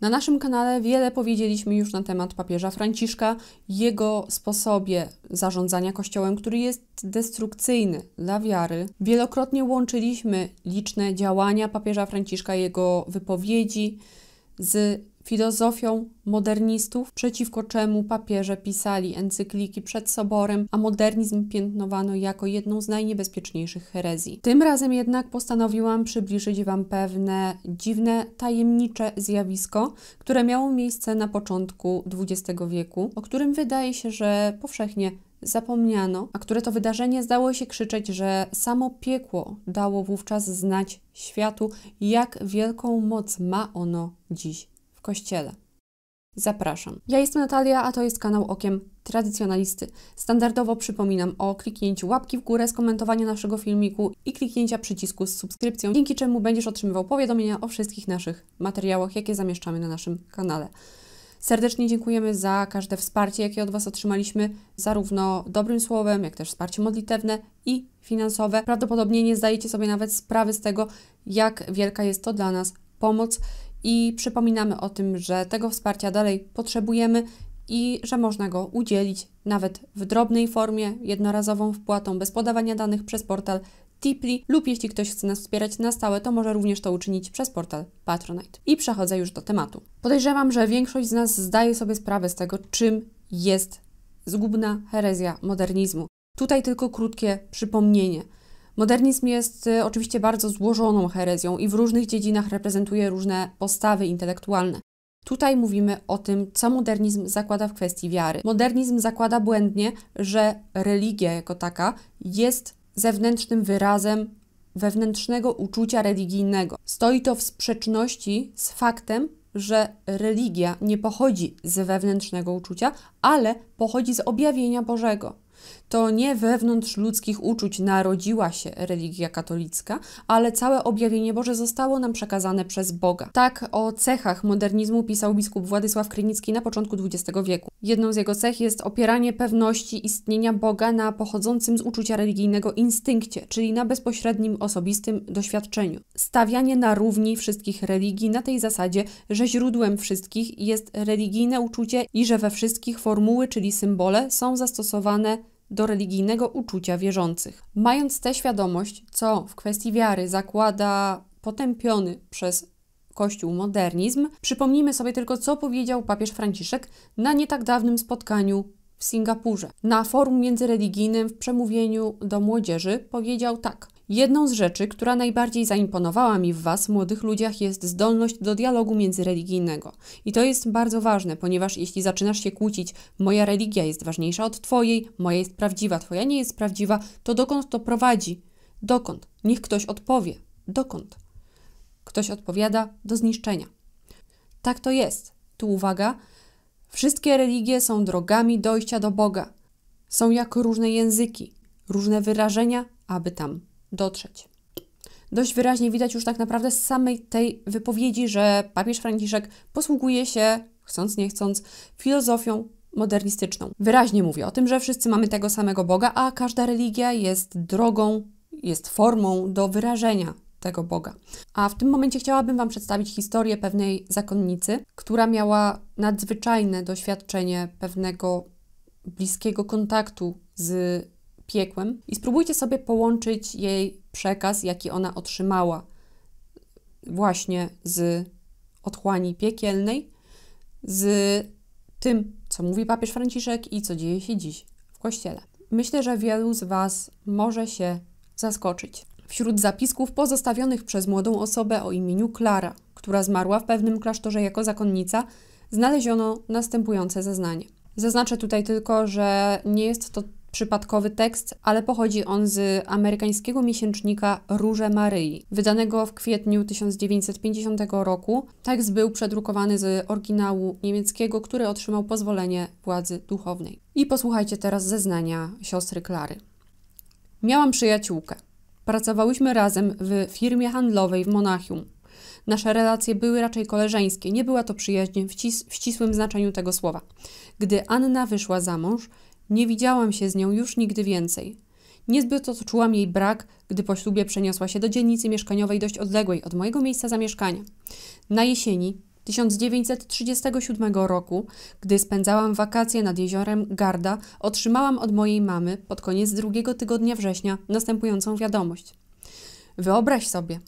Na naszym kanale wiele powiedzieliśmy już na temat papieża Franciszka, jego sposobie zarządzania kościołem, który jest destrukcyjny dla wiary. Wielokrotnie łączyliśmy liczne działania papieża Franciszka, jego wypowiedzi z filozofią modernistów, przeciwko czemu papieże pisali encykliki przed soborem, a modernizm piętnowano jako jedną z najniebezpieczniejszych herezji. Tym razem jednak postanowiłam przybliżyć Wam pewne dziwne, tajemnicze zjawisko, które miało miejsce na początku XX wieku, o którym wydaje się, że powszechnie zapomniano, a które to wydarzenie zdało się krzyczeć, że samo piekło dało wówczas znać światu, jak wielką moc ma ono dziś w kościele. Zapraszam. Ja jestem Natalia, a to jest kanał Okiem Tradycjonalisty. Standardowo przypominam o kliknięciu łapki w górę, skomentowaniu naszego filmiku i kliknięcia przycisku z subskrypcją, dzięki czemu będziesz otrzymywał powiadomienia o wszystkich naszych materiałach, jakie zamieszczamy na naszym kanale. Serdecznie dziękujemy za każde wsparcie, jakie od Was otrzymaliśmy, zarówno dobrym słowem, jak też wsparcie modlitewne i finansowe. Prawdopodobnie nie zdajecie sobie nawet sprawy z tego, jak wielka jest to dla nas pomoc i przypominamy o tym, że tego wsparcia dalej potrzebujemy i że można go udzielić nawet w drobnej formie, jednorazową wpłatą, bez podawania danych przez portal Tipli lub jeśli ktoś chce nas wspierać na stałe, to może również to uczynić przez portal Patronite. I przechodzę już do tematu. Podejrzewam, że większość z nas zdaje sobie sprawę z tego, czym jest zgubna herezja modernizmu. Tutaj tylko krótkie przypomnienie – Modernizm jest y, oczywiście bardzo złożoną herezją i w różnych dziedzinach reprezentuje różne postawy intelektualne. Tutaj mówimy o tym, co modernizm zakłada w kwestii wiary. Modernizm zakłada błędnie, że religia jako taka jest zewnętrznym wyrazem wewnętrznego uczucia religijnego. Stoi to w sprzeczności z faktem, że religia nie pochodzi z wewnętrznego uczucia, ale pochodzi z objawienia Bożego. To nie wewnątrz ludzkich uczuć narodziła się religia katolicka, ale całe objawienie Boże zostało nam przekazane przez Boga. Tak o cechach modernizmu pisał biskup Władysław Krynicki na początku XX wieku. Jedną z jego cech jest opieranie pewności istnienia Boga na pochodzącym z uczucia religijnego instynkcie, czyli na bezpośrednim osobistym doświadczeniu. Stawianie na równi wszystkich religii na tej zasadzie, że źródłem wszystkich jest religijne uczucie i że we wszystkich formuły, czyli symbole są zastosowane do religijnego uczucia wierzących. Mając tę świadomość, co w kwestii wiary zakłada potępiony przez Kościół modernizm, przypomnijmy sobie tylko, co powiedział papież Franciszek na nie tak dawnym spotkaniu w Singapurze. Na forum międzyreligijnym w przemówieniu do młodzieży powiedział tak – Jedną z rzeczy, która najbardziej zaimponowała mi w Was, młodych ludziach, jest zdolność do dialogu międzyreligijnego. I to jest bardzo ważne, ponieważ jeśli zaczynasz się kłócić, moja religia jest ważniejsza od Twojej, moja jest prawdziwa, Twoja nie jest prawdziwa, to dokąd to prowadzi? Dokąd? Niech ktoś odpowie. Dokąd? Ktoś odpowiada do zniszczenia. Tak to jest. Tu uwaga. Wszystkie religie są drogami dojścia do Boga. Są jak różne języki, różne wyrażenia, aby tam dotrzeć. Dość wyraźnie widać już tak naprawdę z samej tej wypowiedzi, że papież Franciszek posługuje się, chcąc nie chcąc, filozofią modernistyczną. Wyraźnie mówi o tym, że wszyscy mamy tego samego Boga, a każda religia jest drogą, jest formą do wyrażenia tego Boga. A w tym momencie chciałabym Wam przedstawić historię pewnej zakonnicy, która miała nadzwyczajne doświadczenie pewnego bliskiego kontaktu z piekłem i spróbujcie sobie połączyć jej przekaz, jaki ona otrzymała właśnie z otchłani piekielnej, z tym, co mówi papież Franciszek i co dzieje się dziś w kościele. Myślę, że wielu z Was może się zaskoczyć. Wśród zapisków pozostawionych przez młodą osobę o imieniu Klara, która zmarła w pewnym klasztorze jako zakonnica, znaleziono następujące zeznanie. Zaznaczę tutaj tylko, że nie jest to przypadkowy tekst, ale pochodzi on z amerykańskiego miesięcznika Róże Maryi, wydanego w kwietniu 1950 roku. Tekst był przedrukowany z oryginału niemieckiego, który otrzymał pozwolenie władzy duchownej. I posłuchajcie teraz zeznania siostry Klary. Miałam przyjaciółkę. Pracowałyśmy razem w firmie handlowej w Monachium. Nasze relacje były raczej koleżeńskie, nie była to przyjaźń w, cis w, ścisłym znaczeniu tego słowa. Gdy Anna wyszła za mąż, nie widziałam się z nią już nigdy więcej. Niezbyt odczułam jej brak, gdy po ślubie przeniosła się do dzielnicy mieszkaniowej dość odległej od mojego miejsca zamieszkania. Na jesieni 1937 roku, gdy spędzałam wakacje nad jeziorem Garda, otrzymałam od mojej mamy pod koniec drugiego tygodnia września następującą wiadomość. Wyobraź sobie,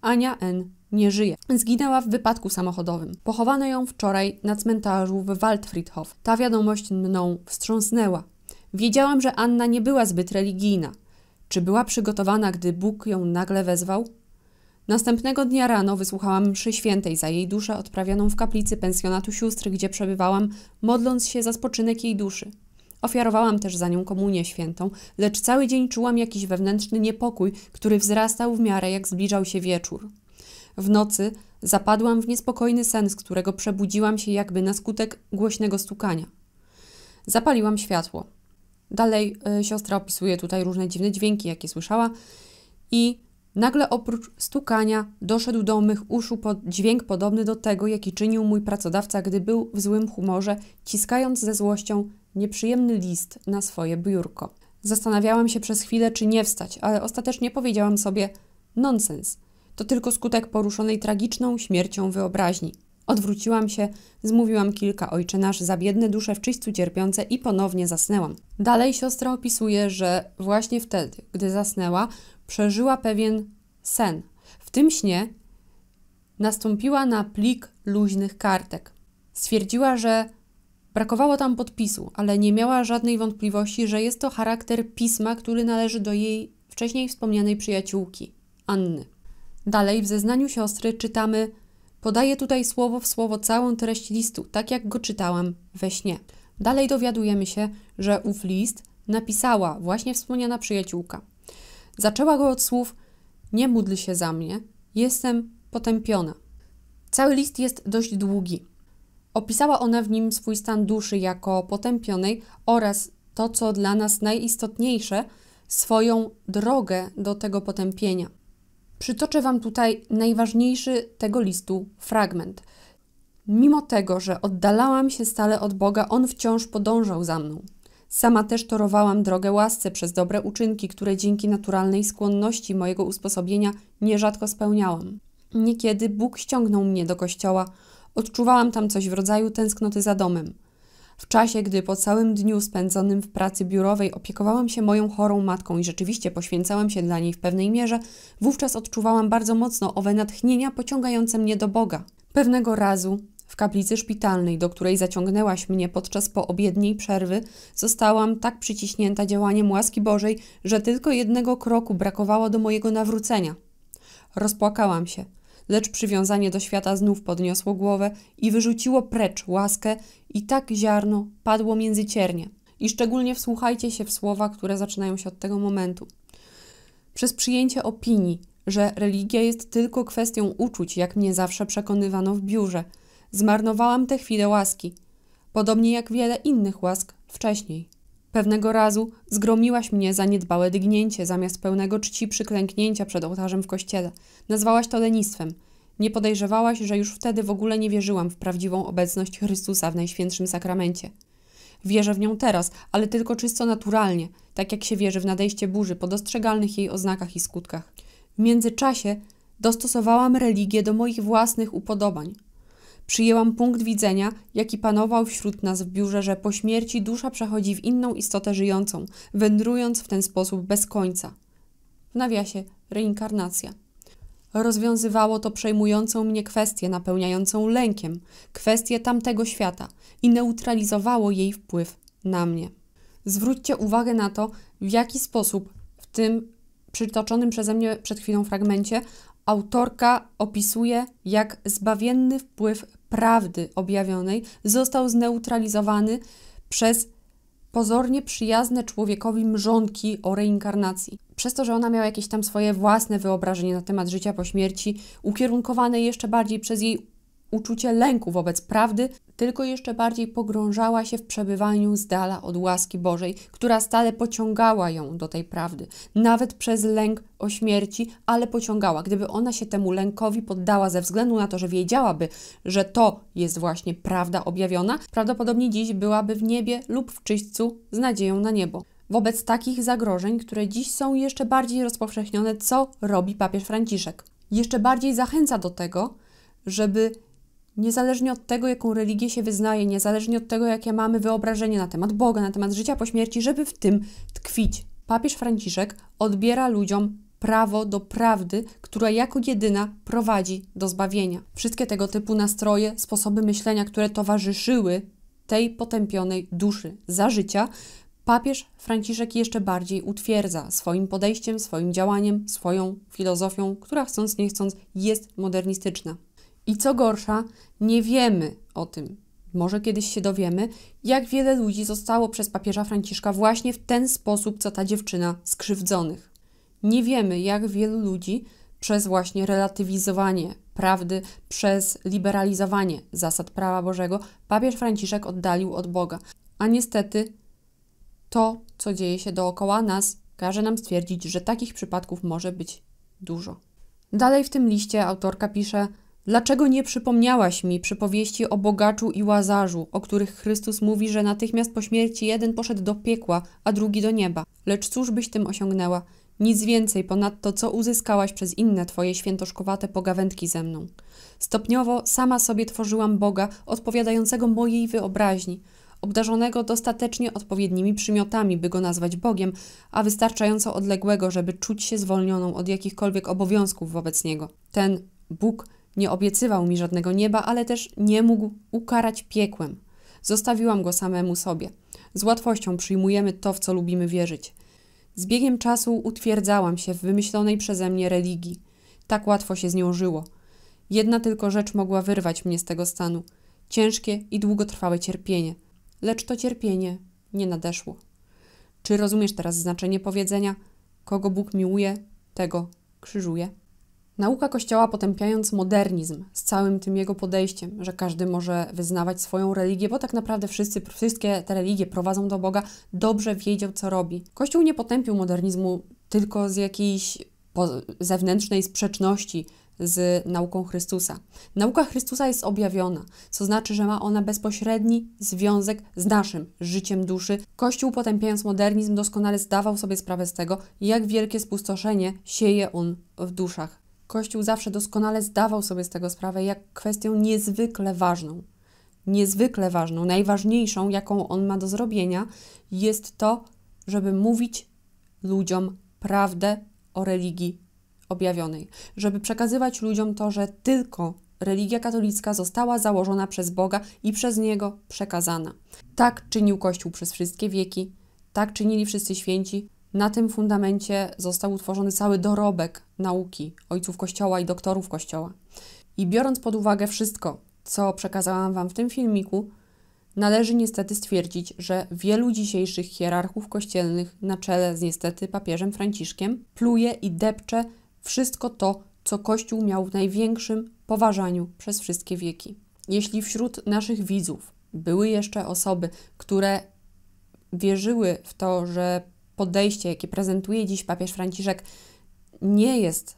Ania N nie żyje. Zginęła w wypadku samochodowym. Pochowano ją wczoraj na cmentarzu w Waldfriedhof. Ta wiadomość mną wstrząsnęła. Wiedziałam, że Anna nie była zbyt religijna. Czy była przygotowana, gdy Bóg ją nagle wezwał? Następnego dnia rano wysłuchałam mszy świętej za jej duszę odprawianą w kaplicy pensjonatu sióstr, gdzie przebywałam, modląc się za spoczynek jej duszy. Ofiarowałam też za nią komunię świętą, lecz cały dzień czułam jakiś wewnętrzny niepokój, który wzrastał w miarę jak zbliżał się wieczór. W nocy zapadłam w niespokojny sen, z którego przebudziłam się jakby na skutek głośnego stukania. Zapaliłam światło. Dalej e, siostra opisuje tutaj różne dziwne dźwięki, jakie słyszała, i nagle oprócz stukania doszedł do mych uszu pod dźwięk podobny do tego, jaki czynił mój pracodawca, gdy był w złym humorze, ciskając ze złością nieprzyjemny list na swoje biurko. Zastanawiałam się przez chwilę, czy nie wstać, ale ostatecznie powiedziałam sobie: nonsens to tylko skutek poruszonej tragiczną śmiercią wyobraźni. Odwróciłam się, zmówiłam kilka ojcze nasz za biedne dusze w czyśćcu cierpiące i ponownie zasnęłam. Dalej siostra opisuje, że właśnie wtedy, gdy zasnęła, przeżyła pewien sen. W tym śnie nastąpiła na plik luźnych kartek. Stwierdziła, że brakowało tam podpisu, ale nie miała żadnej wątpliwości, że jest to charakter pisma, który należy do jej wcześniej wspomnianej przyjaciółki, Anny. Dalej w zeznaniu siostry czytamy: Podaję tutaj słowo w słowo całą treść listu, tak jak go czytałam we śnie. Dalej dowiadujemy się, że ów list napisała właśnie wspomniana przyjaciółka. Zaczęła go od słów: Nie módl się za mnie, jestem potępiona. Cały list jest dość długi. Opisała ona w nim swój stan duszy jako potępionej oraz to, co dla nas najistotniejsze, swoją drogę do tego potępienia. Przytoczę Wam tutaj najważniejszy tego listu fragment. Mimo tego, że oddalałam się stale od Boga, On wciąż podążał za mną. Sama też torowałam drogę łasce przez dobre uczynki, które dzięki naturalnej skłonności mojego usposobienia nierzadko spełniałam. Niekiedy Bóg ściągnął mnie do kościoła, odczuwałam tam coś w rodzaju tęsknoty za domem. W czasie, gdy po całym dniu spędzonym w pracy biurowej opiekowałam się moją chorą matką i rzeczywiście poświęcałam się dla niej w pewnej mierze, wówczas odczuwałam bardzo mocno owe natchnienia pociągające mnie do Boga. Pewnego razu w kaplicy szpitalnej, do której zaciągnęłaś mnie podczas poobiedniej przerwy, zostałam tak przyciśnięta działaniem łaski Bożej, że tylko jednego kroku brakowało do mojego nawrócenia. Rozpłakałam się lecz przywiązanie do świata znów podniosło głowę i wyrzuciło precz łaskę i tak ziarno padło między ciernie. I szczególnie wsłuchajcie się w słowa, które zaczynają się od tego momentu. Przez przyjęcie opinii, że religia jest tylko kwestią uczuć, jak mnie zawsze przekonywano w biurze, zmarnowałam tę chwilę łaski, podobnie jak wiele innych łask wcześniej. Pewnego razu zgromiłaś mnie za niedbałe dygnięcie, zamiast pełnego czci przyklęknięcia przed ołtarzem w kościele. Nazwałaś to lenistwem. Nie podejrzewałaś, że już wtedy w ogóle nie wierzyłam w prawdziwą obecność Chrystusa w Najświętszym Sakramencie. Wierzę w nią teraz, ale tylko czysto naturalnie, tak jak się wierzy w nadejście burzy po dostrzegalnych jej oznakach i skutkach. W międzyczasie dostosowałam religię do moich własnych upodobań. Przyjęłam punkt widzenia, jaki panował wśród nas w biurze, że po śmierci dusza przechodzi w inną istotę żyjącą, wędrując w ten sposób bez końca. W nawiasie reinkarnacja. Rozwiązywało to przejmującą mnie kwestię napełniającą lękiem, kwestię tamtego świata i neutralizowało jej wpływ na mnie. Zwróćcie uwagę na to, w jaki sposób w tym przytoczonym przeze mnie przed chwilą fragmencie autorka opisuje, jak zbawienny wpływ prawdy objawionej został zneutralizowany przez pozornie przyjazne człowiekowi mrzonki o reinkarnacji. Przez to, że ona miała jakieś tam swoje własne wyobrażenie na temat życia po śmierci, ukierunkowane jeszcze bardziej przez jej uczucie lęku wobec prawdy, tylko jeszcze bardziej pogrążała się w przebywaniu z dala od łaski Bożej, która stale pociągała ją do tej prawdy, nawet przez lęk o śmierci, ale pociągała. Gdyby ona się temu lękowi poddała ze względu na to, że wiedziałaby, że to jest właśnie prawda objawiona, prawdopodobnie dziś byłaby w niebie lub w czyśćcu z nadzieją na niebo. Wobec takich zagrożeń, które dziś są jeszcze bardziej rozpowszechnione, co robi papież Franciszek? Jeszcze bardziej zachęca do tego, żeby Niezależnie od tego, jaką religię się wyznaje, niezależnie od tego, jakie mamy wyobrażenie na temat Boga, na temat życia po śmierci, żeby w tym tkwić. Papież Franciszek odbiera ludziom prawo do prawdy, która jako jedyna prowadzi do zbawienia. Wszystkie tego typu nastroje, sposoby myślenia, które towarzyszyły tej potępionej duszy za życia, papież Franciszek jeszcze bardziej utwierdza swoim podejściem, swoim działaniem, swoją filozofią, która chcąc nie chcąc jest modernistyczna. I co gorsza, nie wiemy o tym, może kiedyś się dowiemy, jak wiele ludzi zostało przez papieża Franciszka właśnie w ten sposób, co ta dziewczyna, skrzywdzonych. Nie wiemy, jak wielu ludzi przez właśnie relatywizowanie prawdy, przez liberalizowanie zasad prawa Bożego, papież Franciszek oddalił od Boga. A niestety to, co dzieje się dookoła nas, każe nam stwierdzić, że takich przypadków może być dużo. Dalej w tym liście autorka pisze, Dlaczego nie przypomniałaś mi przypowieści o bogaczu i łazarzu, o których Chrystus mówi, że natychmiast po śmierci jeden poszedł do piekła, a drugi do nieba? Lecz cóż byś tym osiągnęła? Nic więcej ponad to, co uzyskałaś przez inne twoje świętoszkowate pogawędki ze mną. Stopniowo sama sobie tworzyłam Boga odpowiadającego mojej wyobraźni, obdarzonego dostatecznie odpowiednimi przymiotami, by go nazwać Bogiem, a wystarczająco odległego, żeby czuć się zwolnioną od jakichkolwiek obowiązków wobec Niego. Ten Bóg nie obiecywał mi żadnego nieba, ale też nie mógł ukarać piekłem. Zostawiłam go samemu sobie. Z łatwością przyjmujemy to, w co lubimy wierzyć. Z biegiem czasu utwierdzałam się w wymyślonej przeze mnie religii. Tak łatwo się z nią żyło. Jedna tylko rzecz mogła wyrwać mnie z tego stanu ciężkie i długotrwałe cierpienie. Lecz to cierpienie nie nadeszło. Czy rozumiesz teraz znaczenie powiedzenia: Kogo Bóg miłuje, tego krzyżuje? Nauka Kościoła potępiając modernizm z całym tym jego podejściem, że każdy może wyznawać swoją religię, bo tak naprawdę wszyscy, wszystkie te religie prowadzą do Boga, dobrze wiedział, co robi. Kościół nie potępił modernizmu tylko z jakiejś zewnętrznej sprzeczności z nauką Chrystusa. Nauka Chrystusa jest objawiona, co znaczy, że ma ona bezpośredni związek z naszym życiem duszy. Kościół, potępiając modernizm, doskonale zdawał sobie sprawę z tego, jak wielkie spustoszenie sieje on w duszach Kościół zawsze doskonale zdawał sobie z tego sprawę, jak kwestią niezwykle ważną, niezwykle ważną, najważniejszą, jaką on ma do zrobienia, jest to, żeby mówić ludziom prawdę o religii objawionej, żeby przekazywać ludziom to, że tylko religia katolicka została założona przez Boga i przez Niego przekazana. Tak czynił Kościół przez wszystkie wieki, tak czynili wszyscy święci, na tym fundamencie został utworzony cały dorobek nauki ojców Kościoła i doktorów Kościoła. I biorąc pod uwagę wszystko, co przekazałam Wam w tym filmiku, należy niestety stwierdzić, że wielu dzisiejszych hierarchów kościelnych, na czele z niestety papieżem Franciszkiem, pluje i depcze wszystko to, co Kościół miał w największym poważaniu przez wszystkie wieki. Jeśli wśród naszych widzów były jeszcze osoby, które wierzyły w to, że podejście, jakie prezentuje dziś papież Franciszek, nie jest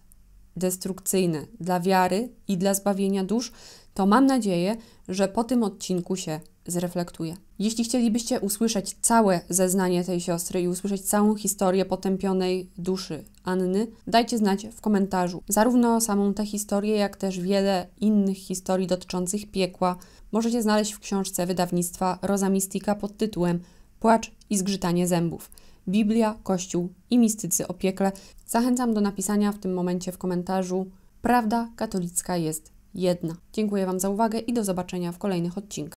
destrukcyjne dla wiary i dla zbawienia dusz, to mam nadzieję, że po tym odcinku się zreflektuje. Jeśli chcielibyście usłyszeć całe zeznanie tej siostry i usłyszeć całą historię potępionej duszy Anny, dajcie znać w komentarzu. Zarówno samą tę historię, jak też wiele innych historii dotyczących piekła możecie znaleźć w książce wydawnictwa Rosa Mistika pod tytułem Płacz i zgrzytanie zębów. Biblia, Kościół i mistycy o piekle. Zachęcam do napisania w tym momencie w komentarzu Prawda katolicka jest jedna. Dziękuję Wam za uwagę i do zobaczenia w kolejnych odcinkach.